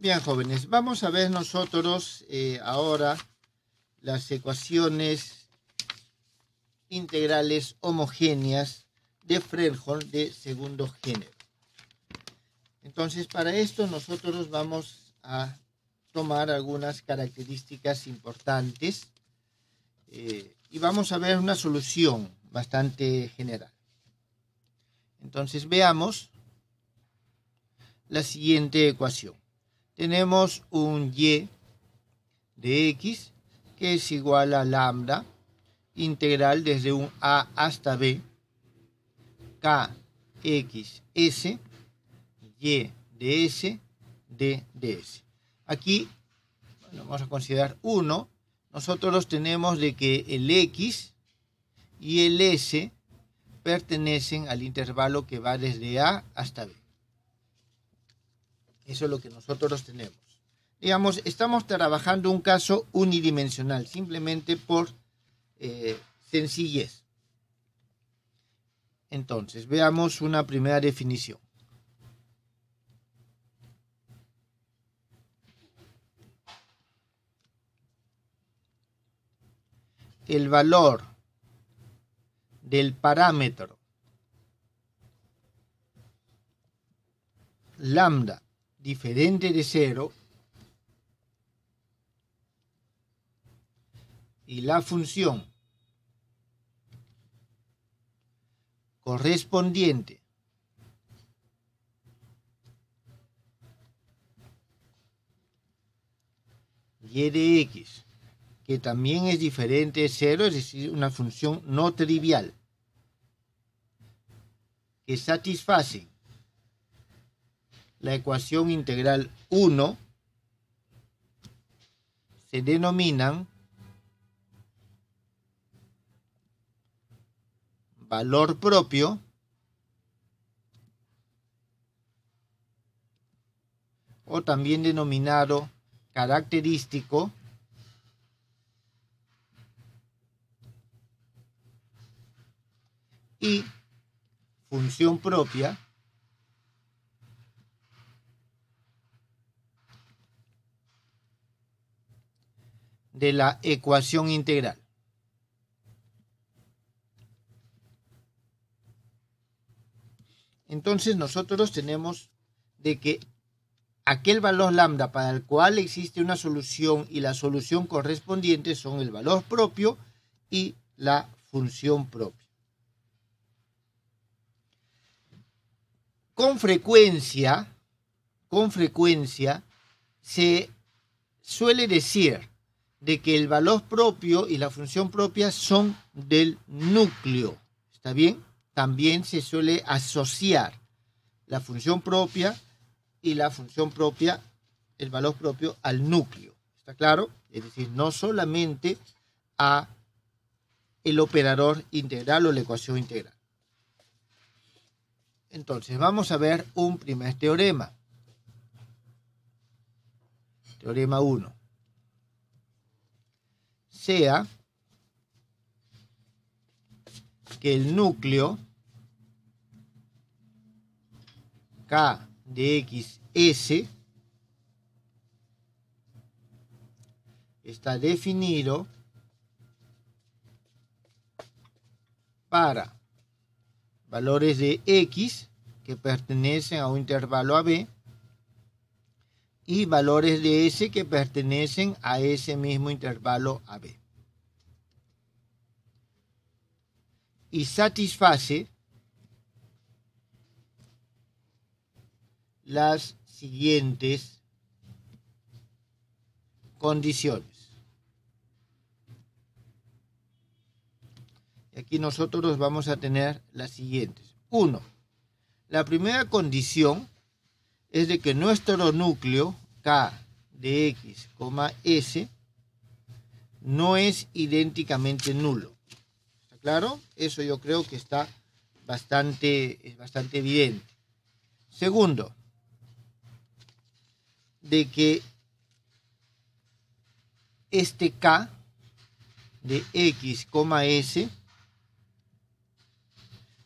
Bien, jóvenes, vamos a ver nosotros eh, ahora las ecuaciones integrales homogéneas de Frenholm de segundo género. Entonces, para esto nosotros vamos a tomar algunas características importantes eh, y vamos a ver una solución bastante general. Entonces, veamos la siguiente ecuación tenemos un y de x que es igual a lambda integral desde un a hasta b kxs y de s de ds. Aquí vamos a considerar 1. Nosotros tenemos de que el x y el s pertenecen al intervalo que va desde a hasta b. Eso es lo que nosotros tenemos. Digamos, estamos trabajando un caso unidimensional, simplemente por eh, sencillez. Entonces, veamos una primera definición. El valor del parámetro lambda diferente de cero y la función correspondiente y de x, que también es diferente de cero es decir, una función no trivial, que satisface la ecuación integral 1 se denominan valor propio o también denominado característico y función propia de la ecuación integral. Entonces nosotros tenemos de que aquel valor lambda para el cual existe una solución y la solución correspondiente son el valor propio y la función propia. Con frecuencia, con frecuencia se suele decir de que el valor propio y la función propia son del núcleo. ¿Está bien? También se suele asociar la función propia y la función propia, el valor propio, al núcleo. ¿Está claro? Es decir, no solamente a el operador integral o la ecuación integral. Entonces, vamos a ver un primer teorema. Teorema 1 sea que el núcleo K de XS está definido para valores de X que pertenecen a un intervalo AB y valores de S que pertenecen a ese mismo intervalo AB. Y satisface las siguientes condiciones. y aquí nosotros vamos a tener las siguientes. Uno, la primera condición es de que nuestro núcleo K de X, S no es idénticamente nulo. ¿Está claro? Eso yo creo que está bastante, bastante evidente. Segundo, de que este K de X, S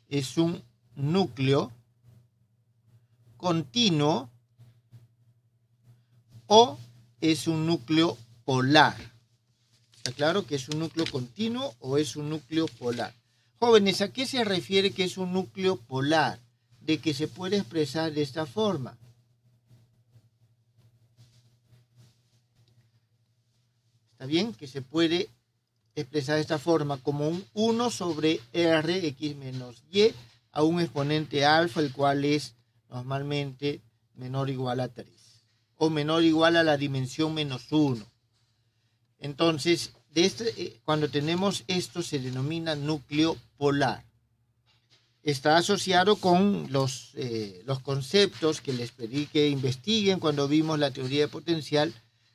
es un núcleo continuo o es un núcleo polar. Está claro que es un núcleo continuo o es un núcleo polar. Jóvenes, ¿a qué se refiere que es un núcleo polar? De que se puede expresar de esta forma. ¿Está bien? Que se puede expresar de esta forma como un 1 sobre rx menos y, a un exponente alfa, el cual es normalmente menor o igual a 3 o menor o igual a la dimensión menos 1. Entonces, de este, eh, cuando tenemos esto se denomina núcleo polar. Está asociado con los, eh, los conceptos que les pedí que investiguen cuando vimos la teoría de potencial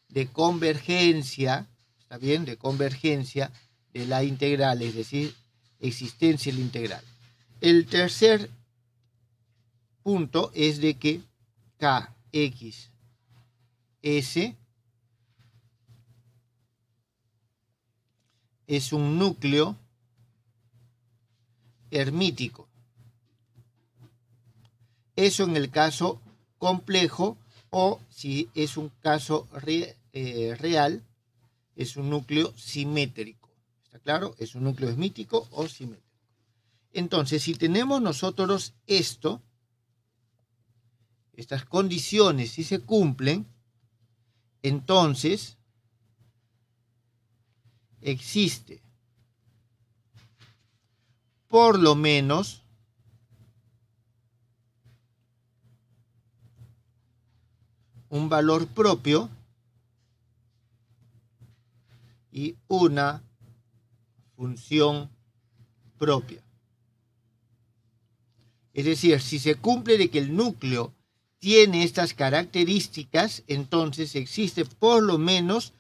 de convergencia, ¿está bien? De convergencia de la integral, es decir, existencia de la integral. El tercer punto es de que KX S es un núcleo hermítico. Eso en el caso complejo o si es un caso eh, real, es un núcleo simétrico. ¿Está claro? Es un núcleo hermítico o simétrico. Entonces, si tenemos nosotros esto, estas condiciones, si se cumplen, entonces existe por lo menos un valor propio y una función propia. Es decir, si se cumple de que el núcleo tiene estas características, entonces existe por lo menos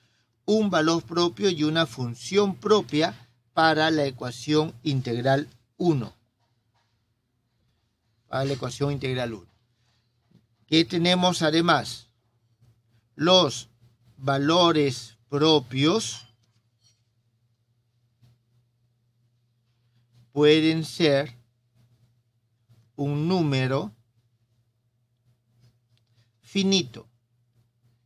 un valor propio y una función propia para la ecuación integral 1. Para la ecuación integral 1. ¿Qué tenemos además? Los valores propios pueden ser un número finito.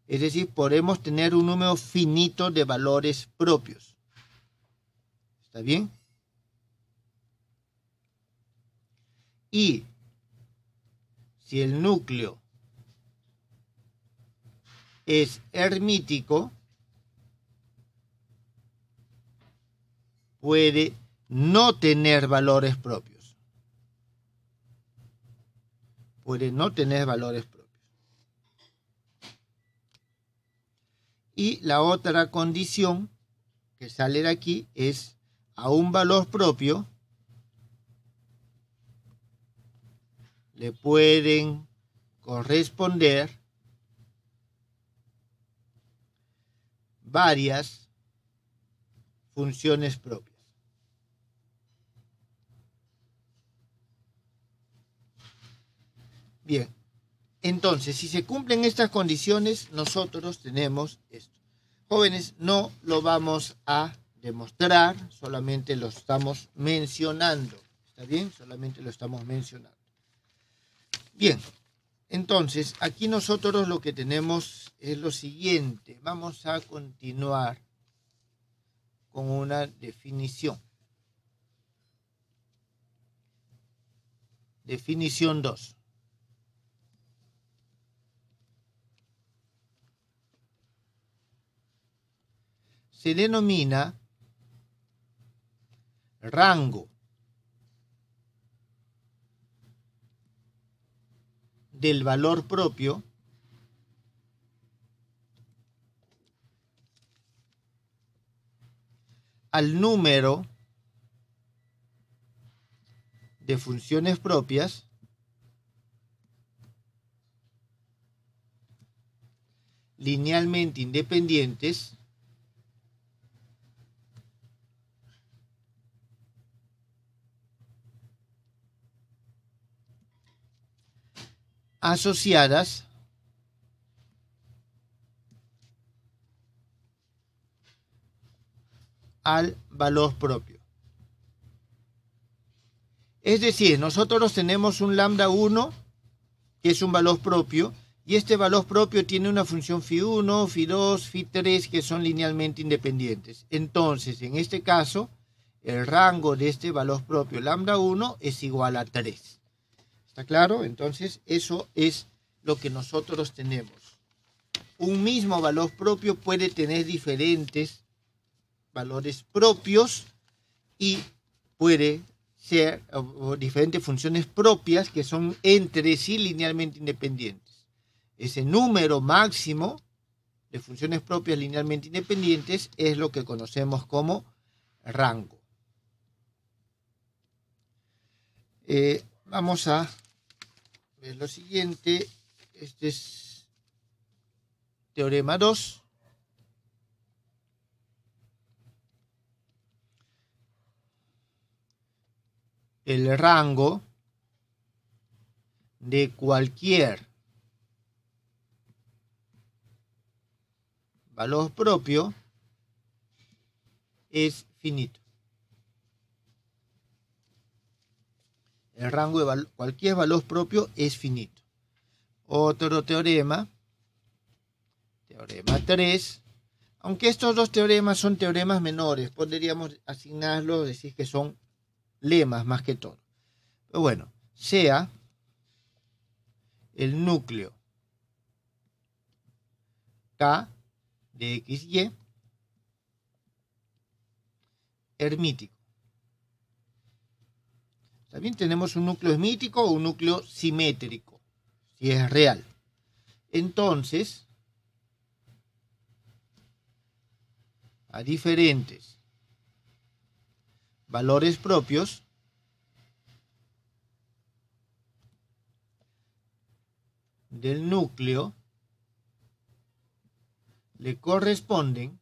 Es decir, podemos tener un número finito de valores propios. ¿Está bien? Y si el núcleo es hermítico, puede no tener valores propios. Puede no tener valores propios. Y la otra condición que sale de aquí es a un valor propio le pueden corresponder varias funciones propias. Bien, entonces, si se cumplen estas condiciones, nosotros tenemos esto. Jóvenes, no lo vamos a demostrar, solamente lo estamos mencionando. ¿Está bien? Solamente lo estamos mencionando. Bien, entonces, aquí nosotros lo que tenemos es lo siguiente. Vamos a continuar con una definición. Definición 2. se denomina rango del valor propio al número de funciones propias linealmente independientes asociadas al valor propio. Es decir, nosotros tenemos un lambda 1, que es un valor propio, y este valor propio tiene una función phi 1, phi 2, phi 3, que son linealmente independientes. Entonces, en este caso, el rango de este valor propio lambda 1 es igual a 3. ¿Está claro? Entonces, eso es lo que nosotros tenemos. Un mismo valor propio puede tener diferentes valores propios y puede ser diferentes funciones propias que son entre sí linealmente independientes. Ese número máximo de funciones propias linealmente independientes es lo que conocemos como rango. Eh, vamos a ver lo siguiente. Este es teorema 2. El rango de cualquier valor propio es finito. El rango de cualquier valor propio es finito. Otro teorema, teorema 3. Aunque estos dos teoremas son teoremas menores, podríamos asignarlos, decir que son lemas más que todo. Pero bueno, sea el núcleo K de XY hermítico. También tenemos un núcleo esmítico o un núcleo simétrico, si es real. Entonces, a diferentes valores propios, del núcleo le corresponden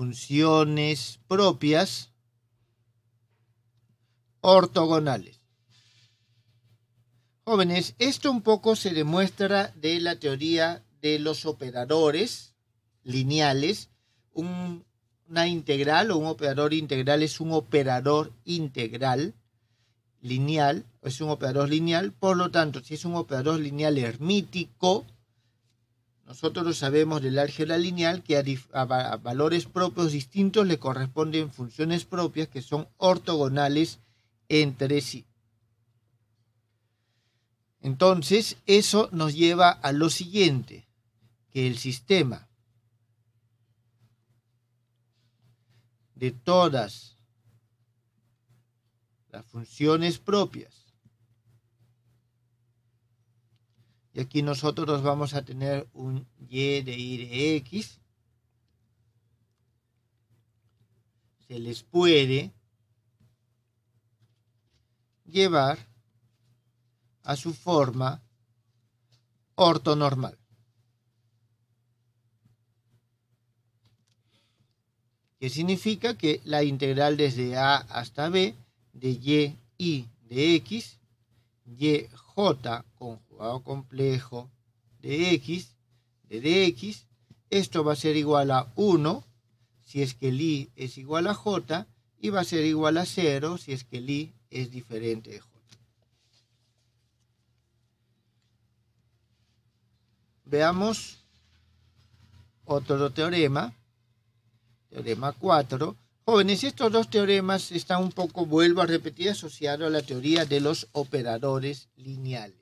funciones propias ortogonales. Jóvenes, esto un poco se demuestra de la teoría de los operadores lineales. una integral o un operador integral es un operador integral lineal, es un operador lineal, por lo tanto, si es un operador lineal hermítico, nosotros sabemos del álgebra lineal que a valores propios distintos le corresponden funciones propias que son ortogonales entre sí. Entonces, eso nos lleva a lo siguiente, que el sistema de todas las funciones propias aquí nosotros vamos a tener un y de y de x. Se les puede llevar a su forma ortonormal. que significa que la integral desde a hasta b de y y de x J, conjugado complejo de X, de DX, esto va a ser igual a 1 si es que el I es igual a J y va a ser igual a 0 si es que el I es diferente de J. Veamos otro teorema, teorema 4, Jóvenes, estos dos teoremas están un poco, vuelvo a repetir, asociados a la teoría de los operadores lineales.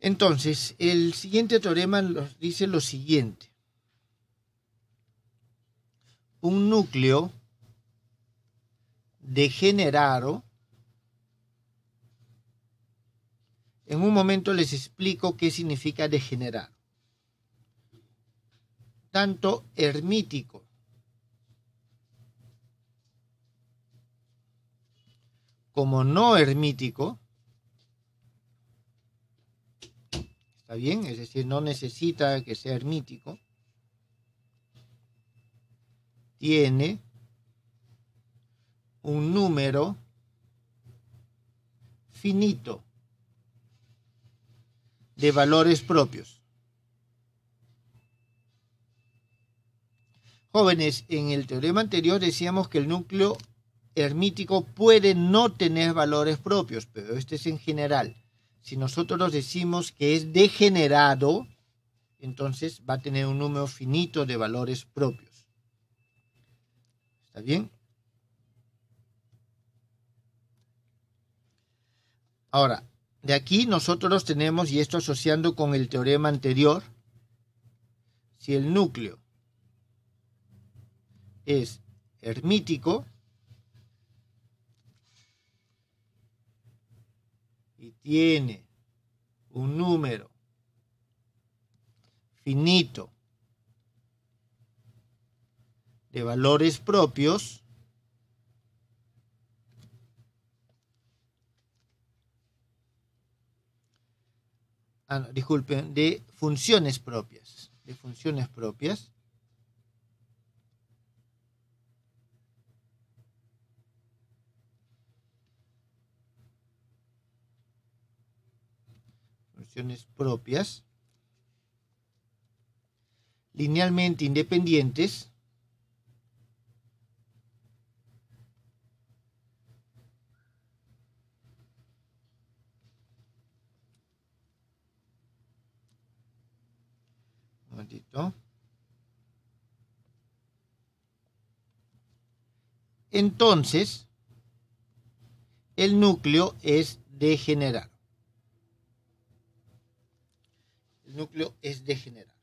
Entonces, el siguiente teorema nos dice lo siguiente. Un núcleo degenerado. En un momento les explico qué significa degenerado. Tanto hermítico como no hermítico, está bien, es decir, no necesita que sea hermítico, tiene un número finito de valores propios. Jóvenes, en el teorema anterior decíamos que el núcleo Hermítico puede no tener valores propios, pero este es en general. Si nosotros decimos que es degenerado, entonces va a tener un número finito de valores propios. ¿Está bien? Ahora, de aquí nosotros tenemos, y esto asociando con el teorema anterior, si el núcleo es hermítico, y tiene un número finito de valores propios, ah, disculpen, de funciones propias, de funciones propias, propias, linealmente independientes, entonces el núcleo es degenerado. el núcleo es degenerado.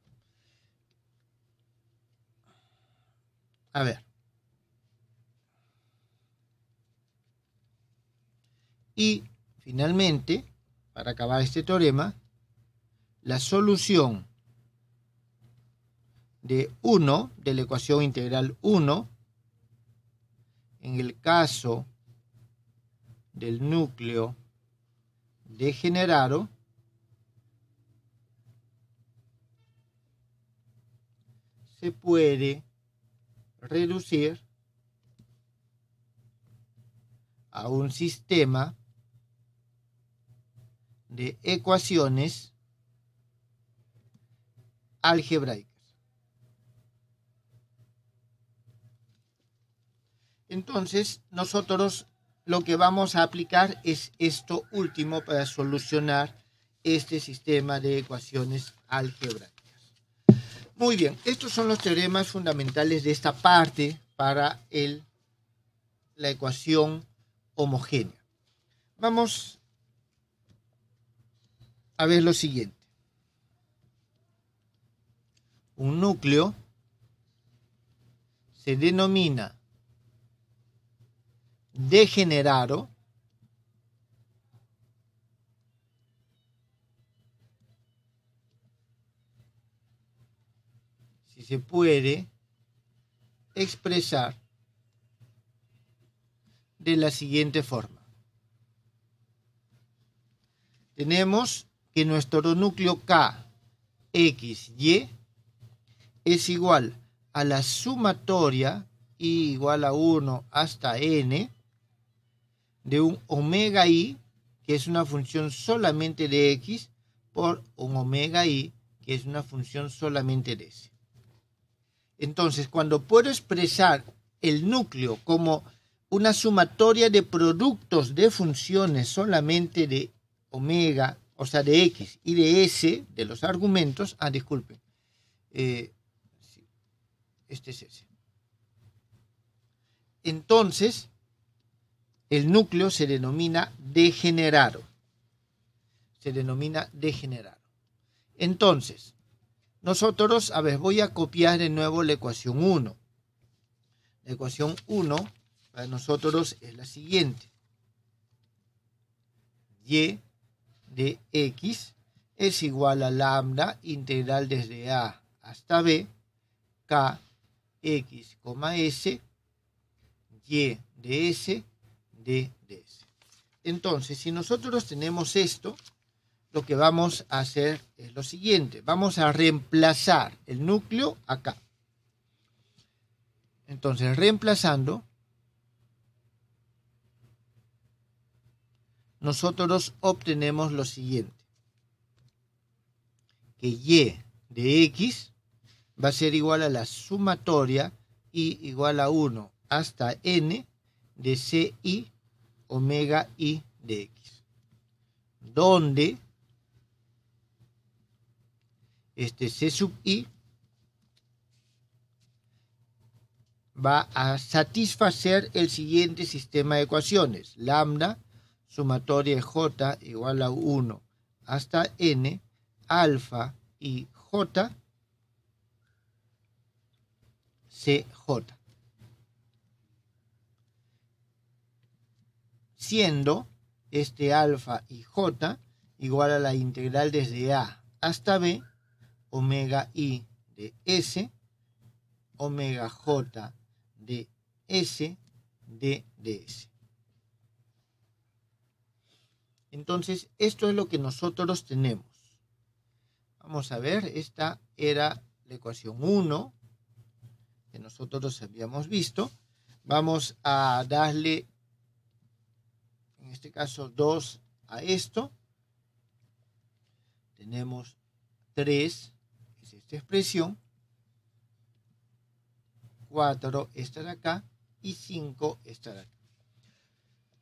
A ver. Y finalmente, para acabar este teorema, la solución de 1, de la ecuación integral 1, en el caso del núcleo degenerado, se puede reducir a un sistema de ecuaciones algebraicas. Entonces, nosotros lo que vamos a aplicar es esto último para solucionar este sistema de ecuaciones algebraicas. Muy bien, estos son los teoremas fundamentales de esta parte para la ecuación homogénea. Vamos a ver lo siguiente. Un núcleo se denomina degenerado se puede expresar de la siguiente forma. Tenemos que nuestro núcleo y es igual a la sumatoria I igual a 1 hasta n de un omega i, que es una función solamente de x, por un omega i, que es una función solamente de s. Entonces, cuando puedo expresar el núcleo como una sumatoria de productos de funciones solamente de omega, o sea, de x y de s, de los argumentos, ah, disculpen, eh, este es ese. Entonces, el núcleo se denomina degenerado. Se denomina degenerado. Entonces, nosotros, a ver, voy a copiar de nuevo la ecuación 1. La ecuación 1 para nosotros es la siguiente. Y de x es igual a lambda integral desde a hasta b, k, x, s, y de s, d de s. Entonces, si nosotros tenemos esto, lo que vamos a hacer es lo siguiente. Vamos a reemplazar el núcleo acá. Entonces, reemplazando, nosotros obtenemos lo siguiente. Que y de x va a ser igual a la sumatoria y igual a 1 hasta n de ci omega i de x. Donde este C sub i va a satisfacer el siguiente sistema de ecuaciones. Lambda sumatoria de j igual a 1 hasta n, alfa y j, cj. Siendo este alfa y j igual a la integral desde a hasta b omega i de S, omega j de S, D de S. Entonces, esto es lo que nosotros tenemos. Vamos a ver, esta era la ecuación 1 que nosotros habíamos visto. Vamos a darle, en este caso, 2 a esto. Tenemos 3 esta expresión, 4 estará acá y 5 estará acá.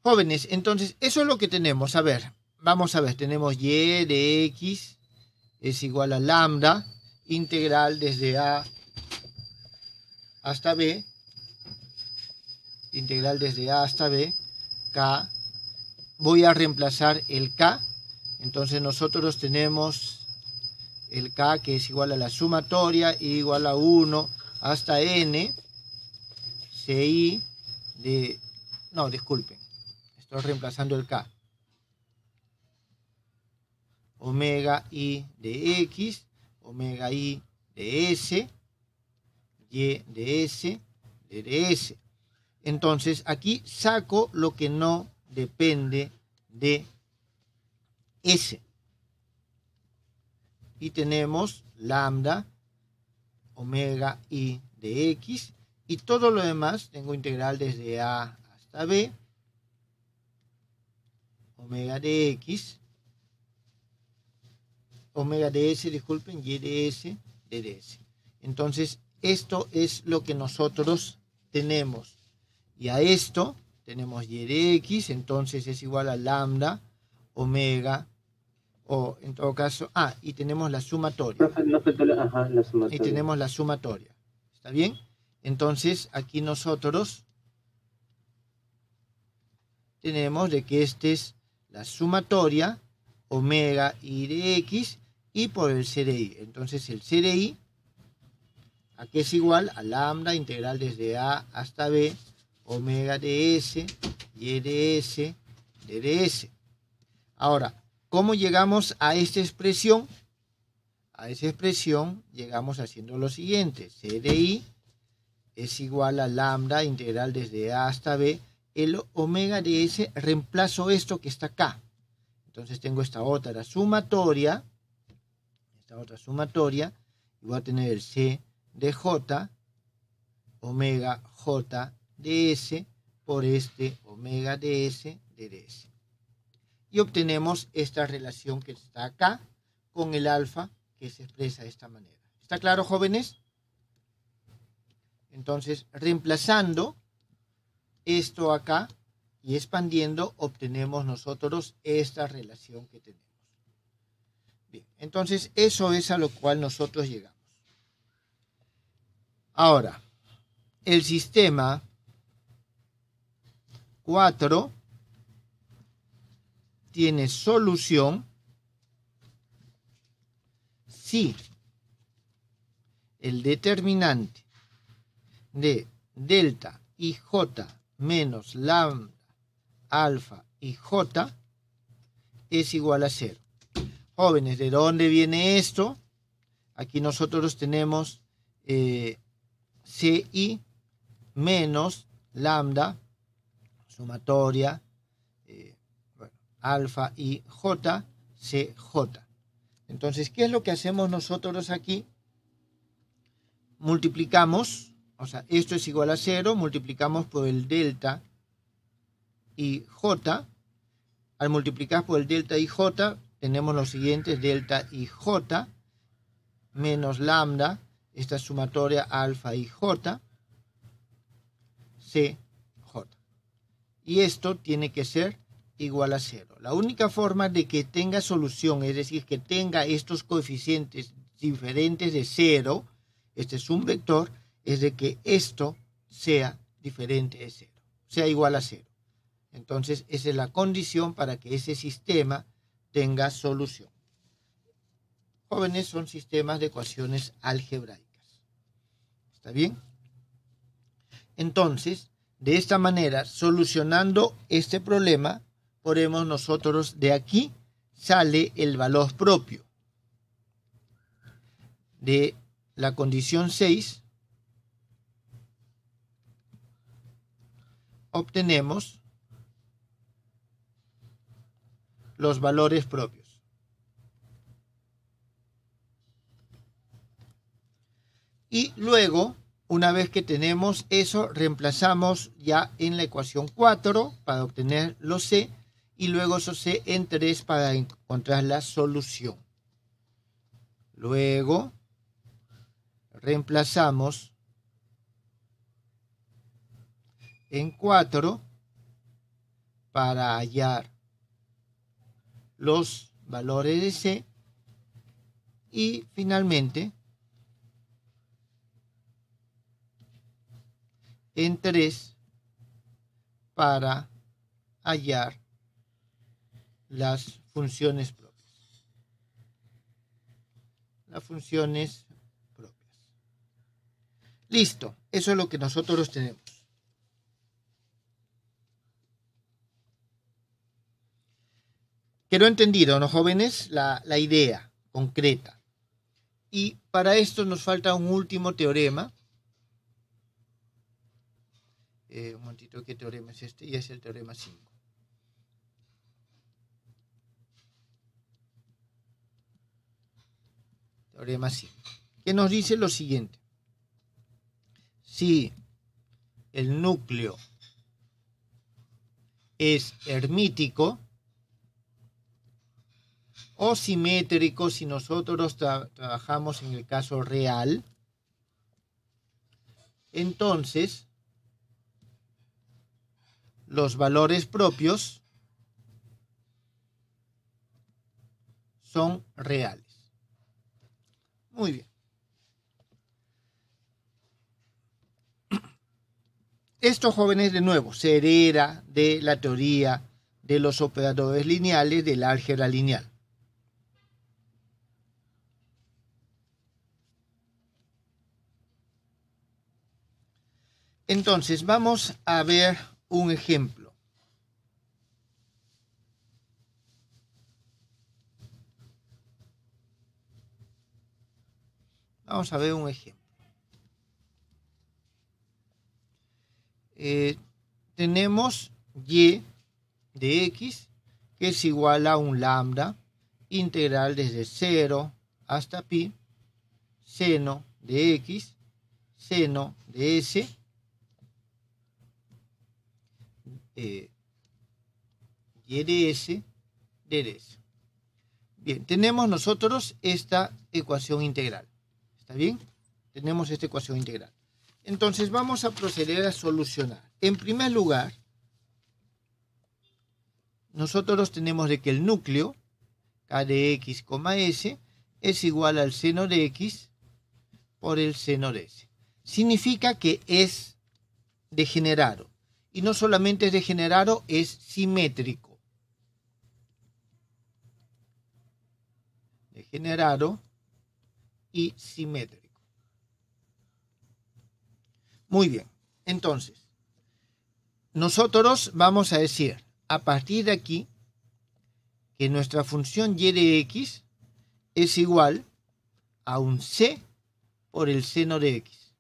Jóvenes, entonces eso es lo que tenemos. A ver, vamos a ver, tenemos y de x es igual a lambda integral desde a hasta b, integral desde a hasta b, k. Voy a reemplazar el k, entonces nosotros tenemos el K que es igual a la sumatoria igual a 1 hasta N, CI de... No, disculpen, estoy reemplazando el K. Omega I de X, omega I de S, Y de S, de S. Entonces aquí saco lo que no depende de S y tenemos lambda, omega y de x y todo lo demás, tengo integral desde a hasta b, omega de x, omega de s, disculpen, y de s, de ds. Entonces, esto es lo que nosotros tenemos. Y a esto tenemos y de x, entonces es igual a lambda, omega, o en todo caso, ah, y tenemos la sumatoria. Y tenemos la sumatoria. ¿Está bien? Entonces, aquí nosotros tenemos de que esta es la sumatoria omega y de x y por el i Entonces, el CDI aquí es igual a lambda integral desde A hasta B omega de S y e de S de S. Ahora, ¿Cómo llegamos a esta expresión? A esa expresión llegamos haciendo lo siguiente. C es igual a lambda integral desde A hasta B. El omega de S reemplazo esto que está acá. Entonces tengo esta otra sumatoria. Esta otra sumatoria. Y voy a tener el C de J. Omega J de S por este omega de S de S y obtenemos esta relación que está acá con el alfa que se expresa de esta manera. ¿Está claro, jóvenes? Entonces, reemplazando esto acá y expandiendo, obtenemos nosotros esta relación que tenemos. Bien, entonces eso es a lo cual nosotros llegamos. Ahora, el sistema 4 tiene solución si el determinante de delta y j menos lambda alfa y j es igual a cero. Jóvenes, ¿de dónde viene esto? Aquí nosotros tenemos eh, ci menos lambda sumatoria alfa y j, cj. Entonces, ¿qué es lo que hacemos nosotros aquí? Multiplicamos, o sea, esto es igual a cero, multiplicamos por el delta y j. Al multiplicar por el delta y j, tenemos los siguientes, delta y j, menos lambda, esta sumatoria alfa y j, cj. Y esto tiene que ser igual a cero. La única forma de que tenga solución, es decir, que tenga estos coeficientes diferentes de cero, este es un vector, es de que esto sea diferente de cero, sea igual a cero. Entonces, esa es la condición para que ese sistema tenga solución. Jóvenes, son sistemas de ecuaciones algebraicas. ¿Está bien? Entonces, de esta manera, solucionando este problema, Oremos nosotros, de aquí sale el valor propio de la condición 6. Obtenemos los valores propios. Y luego, una vez que tenemos eso, reemplazamos ya en la ecuación 4 para obtener los C y luego eso se en 3 para encontrar la solución. Luego reemplazamos en 4 para hallar los valores de C y finalmente en 3 para hallar las funciones propias. Las funciones propias. Listo, eso es lo que nosotros tenemos. Quiero entendido, ¿no, jóvenes? La, idea concreta. Y para esto nos falta un último teorema. Eh, un momentito, ¿qué teorema es este? Y es el teorema 5. teorema que nos dice lo siguiente. Si el núcleo es hermítico o simétrico si nosotros trabajamos en el caso real, entonces los valores propios son reales. Muy bien. Estos jóvenes, de nuevo, se hereda de la teoría de los operadores lineales del álgebra lineal. Entonces, vamos a ver un ejemplo. Vamos a ver un ejemplo. Eh, tenemos y de x que es igual a un lambda integral desde 0 hasta pi seno de x seno de s eh, y de s de s. Bien, tenemos nosotros esta ecuación integral. ¿Está bien? Tenemos esta ecuación integral. Entonces vamos a proceder a solucionar. En primer lugar, nosotros tenemos de que el núcleo, k de x, s, es igual al seno de x por el seno de s. Significa que es degenerado. Y no solamente es degenerado, es simétrico. Degenerado y simétrico. Muy bien, entonces, nosotros vamos a decir a partir de aquí que nuestra función y de x es igual a un c por el seno de x.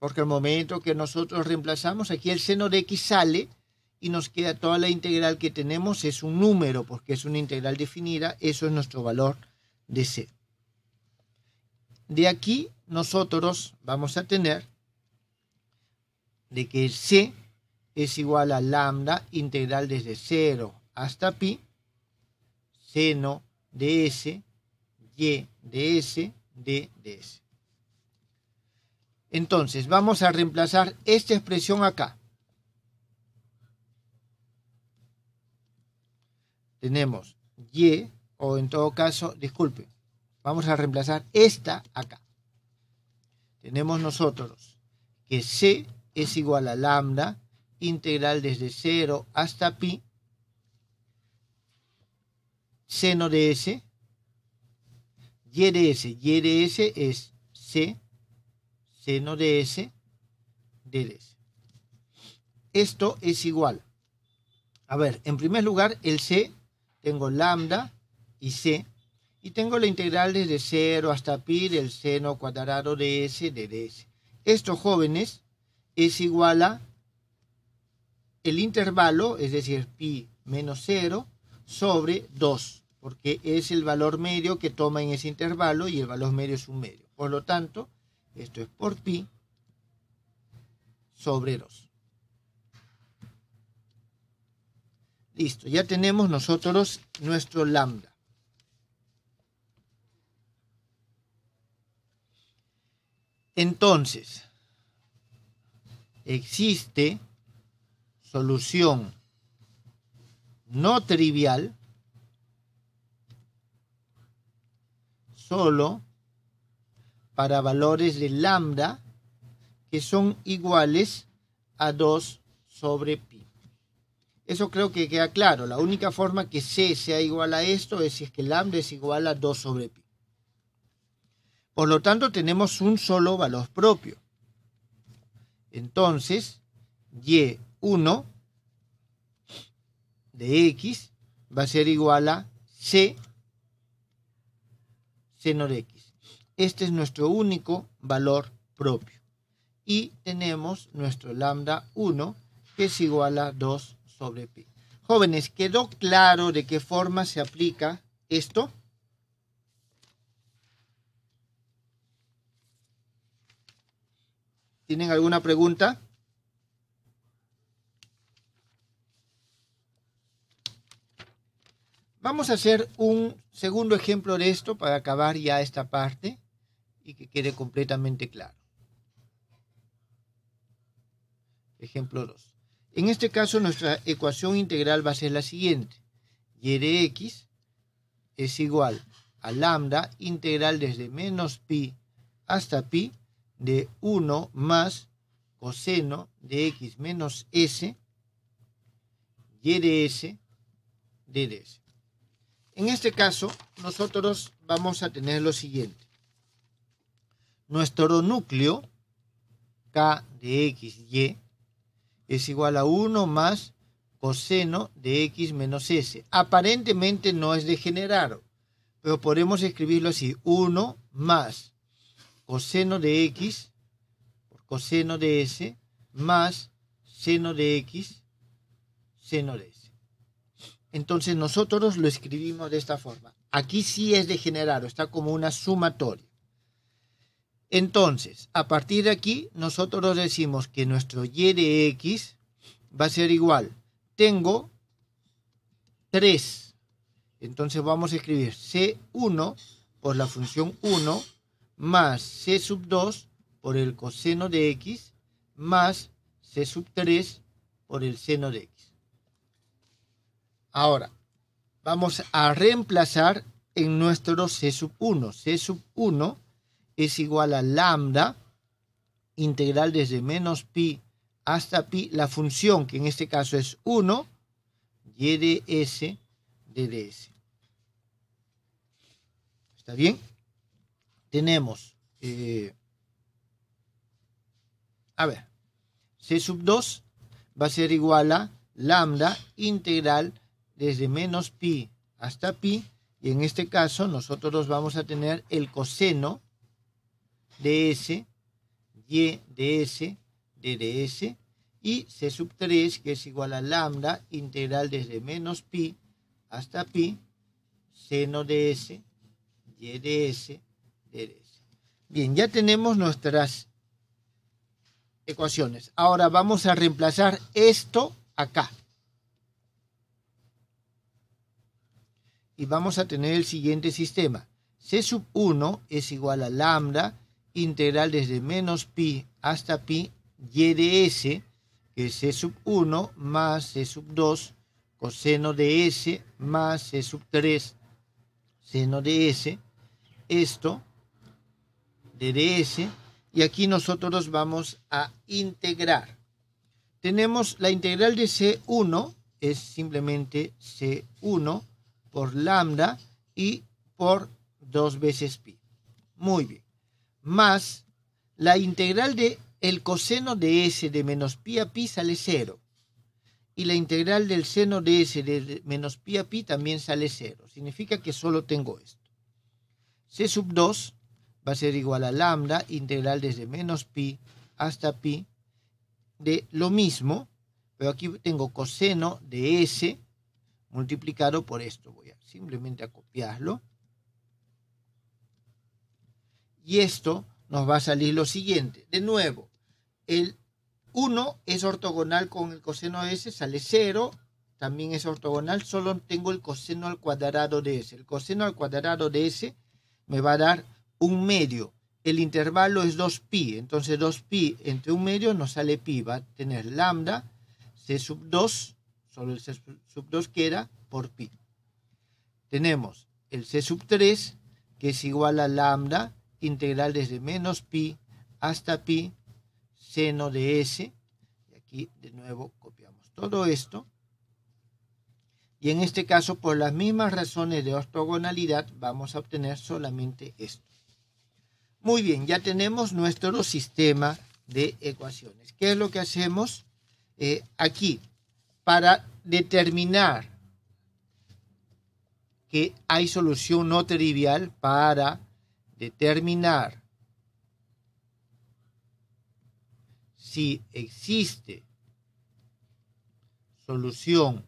Porque al momento que nosotros reemplazamos, aquí el seno de x sale y nos queda toda la integral que tenemos, es un número, porque es una integral definida, eso es nuestro valor de c. De aquí nosotros vamos a tener de que C es igual a lambda integral desde 0 hasta pi, seno de S, y de S, d de S. Entonces, vamos a reemplazar esta expresión acá. Tenemos y, o en todo caso, disculpe, Vamos a reemplazar esta acá. Tenemos nosotros que C es igual a lambda integral desde 0 hasta pi seno de S y de S. Y de S es C seno de S de S. Esto es igual. A ver, en primer lugar, el C, tengo lambda y C y tengo la integral desde 0 hasta pi del seno cuadrado de s de ds. Esto, jóvenes es igual a el intervalo, es decir, pi menos 0 sobre 2, porque es el valor medio que toma en ese intervalo y el valor medio es un medio. Por lo tanto, esto es por pi sobre 2. Listo, ya tenemos nosotros nuestro lambda. Entonces, existe solución no trivial solo para valores de lambda que son iguales a 2 sobre pi. Eso creo que queda claro. La única forma que C sea igual a esto es si es que lambda es igual a 2 sobre pi. Por lo tanto, tenemos un solo valor propio. Entonces, y1 de x va a ser igual a c seno de x. Este es nuestro único valor propio. Y tenemos nuestro lambda 1 que es igual a 2 sobre pi. Jóvenes, ¿quedó claro de qué forma se aplica esto? ¿Tienen alguna pregunta? Vamos a hacer un segundo ejemplo de esto para acabar ya esta parte y que quede completamente claro. Ejemplo 2. En este caso nuestra ecuación integral va a ser la siguiente. Y de x es igual a lambda integral desde menos pi hasta pi de 1 más coseno de x menos s, y de s, d de s. En este caso, nosotros vamos a tener lo siguiente. Nuestro núcleo, k de x, y, es igual a 1 más coseno de x menos s. Aparentemente no es degenerado, pero podemos escribirlo así. 1 más coseno de x por coseno de s más seno de x, seno de s. Entonces nosotros lo escribimos de esta forma. Aquí sí es degenerado, está como una sumatoria. Entonces, a partir de aquí, nosotros decimos que nuestro y de x va a ser igual. Tengo 3. Entonces vamos a escribir C1 por la función 1 más c sub 2 por el coseno de x más c sub 3 por el seno de x. Ahora, vamos a reemplazar en nuestro c sub 1. c sub 1 es igual a lambda integral desde menos pi hasta pi, la función que en este caso es 1, y de s de ds. ¿Está bien? tenemos, eh, a ver, C sub 2 va a ser igual a lambda integral desde menos pi hasta pi, y en este caso nosotros vamos a tener el coseno de S, y de S, D de S. y C sub 3, que es igual a lambda integral desde menos pi hasta pi, seno de S, y de S, Bien, ya tenemos nuestras ecuaciones. Ahora vamos a reemplazar esto acá. Y vamos a tener el siguiente sistema. C sub 1 es igual a lambda integral desde menos pi hasta pi y de s, que es c sub 1 más c sub 2 coseno de s más c sub 3 seno de s. Esto de s y aquí nosotros vamos a integrar. Tenemos la integral de C1, es simplemente C1 por lambda y por dos veces pi. Muy bien. Más la integral de el coseno de S de menos pi a pi sale 0. Y la integral del seno de S de menos pi a pi también sale 0. Significa que solo tengo esto. C sub 2 va a ser igual a lambda integral desde menos pi hasta pi de lo mismo, pero aquí tengo coseno de s multiplicado por esto. Voy a simplemente a copiarlo. Y esto nos va a salir lo siguiente. De nuevo, el 1 es ortogonal con el coseno de s, sale 0, también es ortogonal, solo tengo el coseno al cuadrado de s. El coseno al cuadrado de s me va a dar un medio. El intervalo es 2pi, entonces 2pi entre un medio nos sale pi, va a tener lambda, c sub 2, solo el c sub 2 queda por pi. Tenemos el c sub 3, que es igual a lambda integral desde menos pi hasta pi seno de s. Y aquí de nuevo copiamos todo esto. Y en este caso, por las mismas razones de ortogonalidad, vamos a obtener solamente esto. Muy bien, ya tenemos nuestro sistema de ecuaciones. ¿Qué es lo que hacemos eh, aquí? Para determinar que hay solución no trivial para determinar si existe solución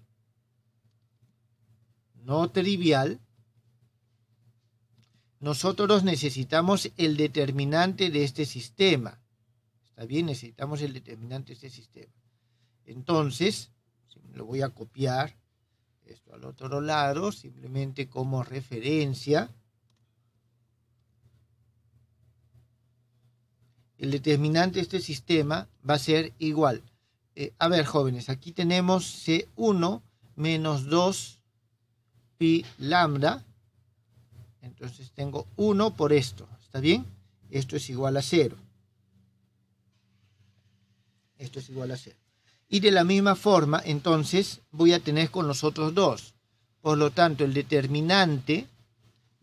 no trivial, nosotros necesitamos el determinante de este sistema. Está bien, necesitamos el determinante de este sistema. Entonces, lo voy a copiar esto al otro lado, simplemente como referencia. El determinante de este sistema va a ser igual. Eh, a ver, jóvenes, aquí tenemos C1 menos 2 pi lambda entonces tengo 1 por esto, ¿está bien? Esto es igual a 0. Esto es igual a 0. Y de la misma forma, entonces, voy a tener con los otros dos. Por lo tanto, el determinante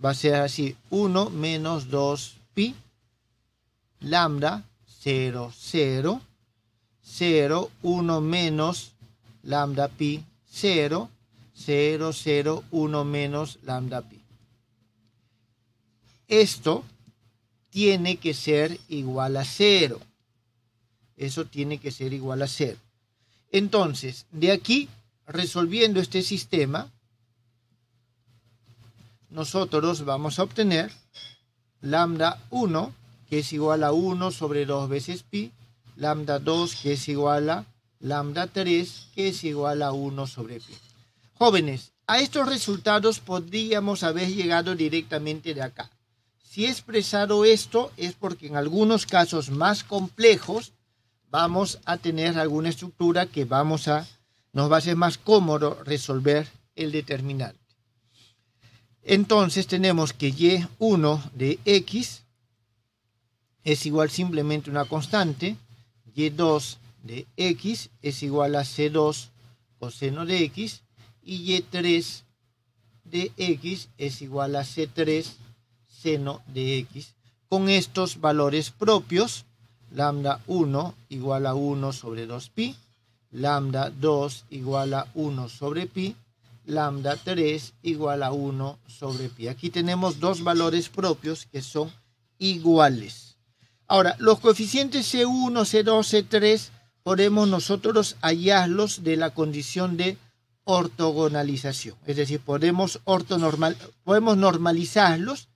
va a ser así, 1 menos 2pi, lambda, 0, 0, 0, 1 menos lambda pi, 0, 0, 0, 1 menos lambda pi esto tiene que ser igual a cero. Eso tiene que ser igual a cero. Entonces, de aquí, resolviendo este sistema, nosotros vamos a obtener lambda 1, que es igual a 1 sobre 2 veces pi, lambda 2, que es igual a lambda 3, que es igual a 1 sobre pi. Jóvenes, a estos resultados podríamos haber llegado directamente de acá. Si he expresado esto es porque en algunos casos más complejos vamos a tener alguna estructura que vamos a, nos va a ser más cómodo resolver el determinante. Entonces tenemos que y1 de x es igual simplemente una constante, y2 de x es igual a c2 coseno de x y y3 de x es igual a c3 seno de x con estos valores propios, lambda 1 igual a 1 sobre 2pi, lambda 2 igual a 1 sobre pi, lambda 3 igual a 1 sobre pi. Aquí tenemos dos valores propios que son iguales. Ahora, los coeficientes C1, C2, C3 podemos nosotros hallarlos de la condición de ortogonalización. Es decir, podemos, podemos normalizarlos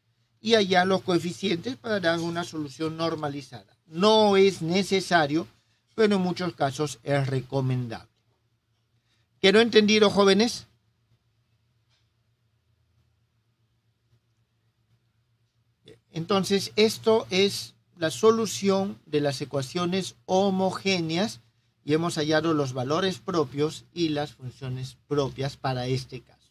y allá los coeficientes para dar una solución normalizada. No es necesario, pero en muchos casos es recomendable. ¿Quiero entendido, jóvenes? Entonces, esto es la solución de las ecuaciones homogéneas y hemos hallado los valores propios y las funciones propias para este caso.